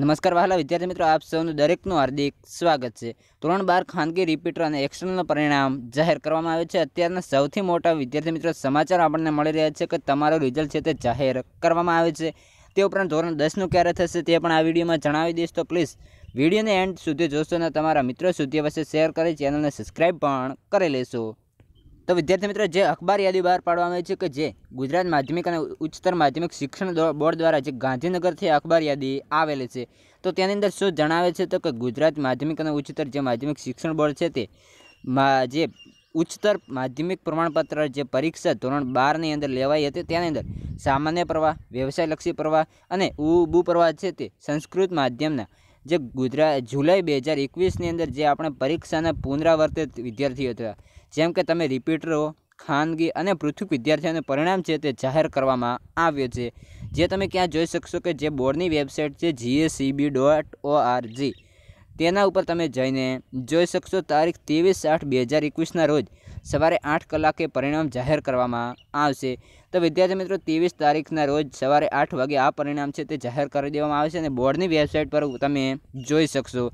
નમસ્કાર વહાલા વિદ્યાર્થી મિત્રો આપ સૌનું દરેકનું હાર્દિક સ્વાગત છે ધોરણ બાર ખાનગી રિપીટર અને એક્સટર્નલનું પરિણામ જાહેર કરવામાં આવે છે અત્યારના સૌથી મોટા વિદ્યાર્થી મિત્રો સમાચાર આપણને મળી રહ્યા છે કે તમારું રિઝલ્ટ છે તે જાહેર કરવામાં આવે છે તે ઉપરાંત ધોરણ દસનું ક્યારે થશે તે પણ આ વિડીયોમાં જણાવી દઈશ તો પ્લીઝ વિડીયોને એન્ડ સુધી જોશો અને તમારા મિત્રો સુધી અવશ્ય શેર કરી ચેનલને સબસ્ક્રાઈબ પણ કરી લેશો તો વિદ્યાર્થી મિત્રો જે અખબાર યાદી બહાર પાડવામાં આવી છે કે જે ગુજરાત માધ્યમિક અને ઉચ્ચતર માધ્યમિક શિક્ષણ બોર્ડ દ્વારા જે ગાંધીનગરથી અખબાર યાદી આવેલી છે તો તેની અંદર શું જણાવે છે તો કે ગુજરાત માધ્યમિક અને ઉચ્ચતર જે માધ્યમિક શિક્ષણ બોર્ડ છે તે જે ઉચ્ચતર માધ્યમિક પ્રમાણપત્ર જે પરીક્ષા ધોરણ બારની અંદર લેવાઈ હતી તેની અંદર સામાન્ય પ્રવાહ વ્યવસાયલક્ષી પ્રવાહ અને ઉ પ્રવાહ છે તે સંસ્કૃત માધ્યમના જે ગુજરાત જુલાઈ બે હજાર એકવીસની અંદર જે આપણે પરીક્ષાના પુનરાવર્તિત વિદ્યાર્થીઓ હતા જેમ કે તમે રિપીટરો ખાનગી અને પૃથ્વી વિદ્યાર્થીઓને પરિણામ છે તે જાહેર કરવામાં આવ્યો છે જે તમે ક્યાં જોઈ શકશો કે જે બોર્ડની વેબસાઇટ છે જીએસીબી ડોટ ઓઆરજી તેના ઉપર તમે જઈને જોઈ શકશો તારીખ ત્રેવીસ આઠ બે હજાર એકવીસના રોજ સવારે આઠ કલાકે પરિણામ જાહેર કરવામાં આવશે તો વિદ્યાર્થી મિત્રો ત્રેવીસ તારીખના રોજ સવારે આઠ વાગે આ પરિણામ છે તે જાહેર કરી દેવામાં આવશે અને બોર્ડની વેબસાઇટ પર તમે જોઈ શકશો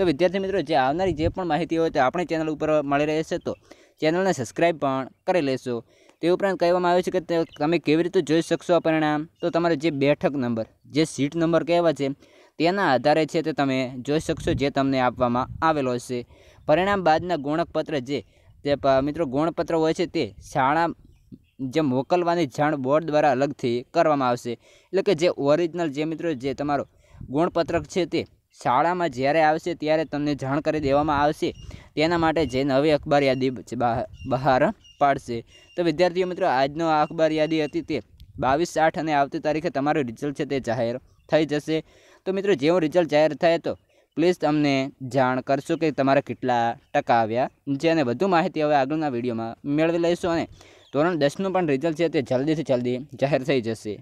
તો વિદ્યાર્થી મિત્રો જે આવનારી જે પણ માહિતી હોય તે આપણી ચેનલ ઉપર મળી રહેશે તો ચેનલને સબસ્ક્રાઈબ પણ કરી લેશો તે ઉપરાંત કહેવામાં આવે છે કે તમે કેવી રીતે જોઈ શકશો આ પરિણામ તો તમારે જે બેઠક નંબર જે સીટ નંબર કહેવા છે તેના આધારે છે તે તમે જોઈ શકશો જે તમને આપવામાં આવેલો હશે પરિણામ બાદના ગુણકપત્ર જે મિત્રો ગુણપત્ર હોય છે તે શાળા જે મોકલવાની જાણ બોર્ડ દ્વારા અલગથી કરવામાં આવશે એટલે કે જે ઓરિજિનલ જે મિત્રો જે તમારો ગુણપત્રક છે તે શાળામાં જ્યારે આવશે ત્યારે તમને જાણ કરી દેવામાં આવશે તેના માટે જે નવી અખબાર યાદી બહાર પાડશે તો વિદ્યાર્થીઓ મિત્રો આજનો આ અખબાર યાદી હતી તે બાવીસ આઠ અને આવતી તારીખે તમારું રિઝલ્ટ છે તે જાહેર થઈ જશે તો મિત્રો જેવું રિઝલ્ટ જાહેર થાય તો પ્લીઝ તમને જાણ કરશો કે તમારા કેટલા ટકા આવ્યા છે અને વધુ માહિતી હવે આગળના વિડીયોમાં મેળવી લઈશું અને ધોરણ દસનું પણ રિઝલ્ટ છે તે જલ્દીથી જલ્દી જાહેર થઈ જશે